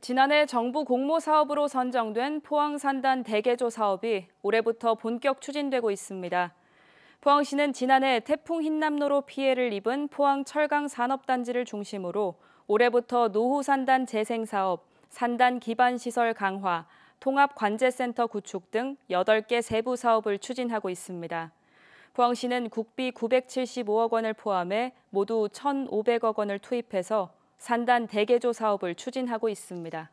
지난해 정부 공모 사업으로 선정된 포항 산단 대개조 사업이 올해부터 본격 추진되고 있습니다. 포항시는 지난해 태풍 흰남노로 피해를 입은 포항 철강 산업단지를 중심으로 올해부터 노후 산단 재생 사업, 산단 기반 시설 강화, 통합 관제센터 구축 등 8개 세부 사업을 추진하고 있습니다. 포항시는 국비 975억 원을 포함해 모두 1,500억 원을 투입해서 산단 대개조 사업을 추진하고 있습니다.